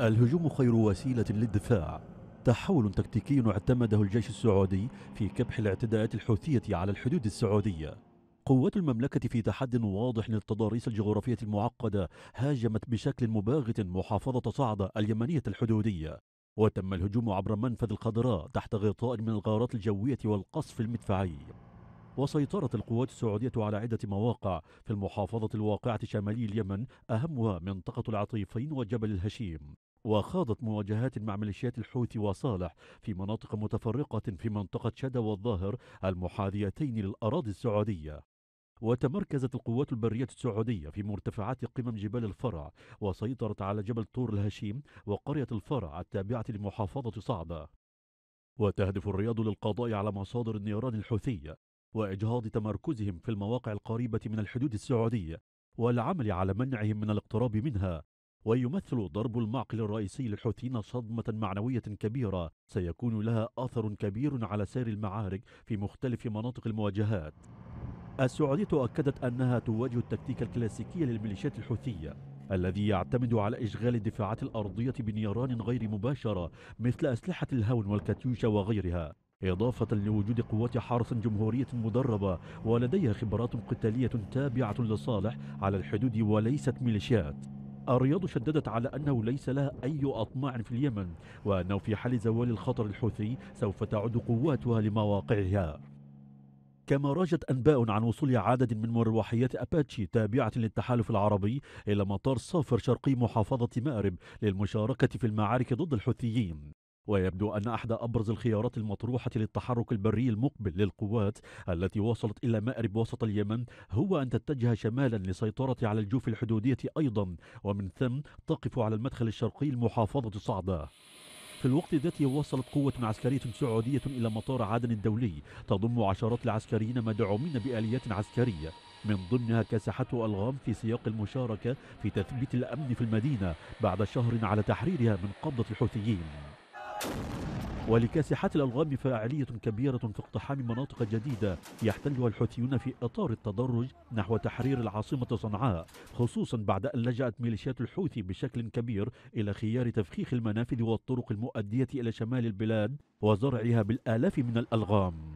الهجوم خير وسيلة للدفاع تحول تكتيكي اعتمده الجيش السعودي في كبح الاعتداءات الحوثية على الحدود السعودية قوات المملكة في تحد واضح للتضاريس الجغرافية المعقدة هاجمت بشكل مباغت محافظة صعدة اليمنية الحدودية وتم الهجوم عبر منفذ الخضراء تحت غطاء من الغارات الجوية والقصف المدفعي وسيطرت القوات السعودية على عدة مواقع في المحافظة الواقعة شمالي اليمن أهمها منطقة العطيفين وجبل الهشيم وخاضت مواجهات مع ميليشيات الحوثي وصالح في مناطق متفرقة في منطقة شدا والظاهر المحاذيتين للأراضي السعودية وتمركزت القوات البرية السعودية في مرتفعات قمم جبال الفرع وسيطرت على جبل طور الهشيم وقرية الفرع التابعة لمحافظة صعدة وتهدف الرياض للقضاء على مصادر النيران الحوثية وإجهاض تمركزهم في المواقع القريبة من الحدود السعودية والعمل على منعهم من الاقتراب منها ويمثل ضرب المعقل الرئيسي للحوثيين صدمة معنوية كبيرة سيكون لها آثر كبير على سير المعارك في مختلف مناطق المواجهات السعودية أكدت أنها تواجه التكتيك الكلاسيكي للميليشيات الحوثية الذي يعتمد على إشغال الدفاعات الأرضية بنيران غير مباشرة مثل أسلحة الهون والكاتيوشا وغيرها إضافة لوجود قوات حرس جمهورية مدربة ولديها خبرات قتالية تابعة لصالح على الحدود وليست ميليشيات الرياض شددت على أنه ليس لها أي أطماع في اليمن وأنه في حال زوال الخطر الحوثي سوف تعود قواتها لمواقعها كما راجت أنباء عن وصول عدد من مروحيات أباتشي تابعة للتحالف العربي إلى مطار صافر شرقي محافظة مأرب للمشاركة في المعارك ضد الحوثيين ويبدو أن أحد أبرز الخيارات المطروحة للتحرك البري المقبل للقوات التي وصلت إلى مأرب وسط اليمن هو أن تتجه شمالا لسيطرة على الجوف الحدودية أيضا ومن ثم تقف على المدخل الشرقي لمحافظة صعدة في الوقت ذاته وصلت قوة عسكرية سعودية إلى مطار عدن الدولي تضم عشرات العسكريين مدعومين بآليات عسكرية من ضمنها كاسحة ألغام في سياق المشاركة في تثبيت الأمن في المدينة بعد شهر على تحريرها من قبضة الحوثيين ولكاسحات الألغام فاعلية كبيرة في اقتحام مناطق جديدة يحتلها الحوثيون في إطار التدرج نحو تحرير العاصمة صنعاء خصوصا بعد أن لجأت ميليشيات الحوثي بشكل كبير إلى خيار تفخيخ المنافذ والطرق المؤدية إلى شمال البلاد وزرعها بالآلاف من الألغام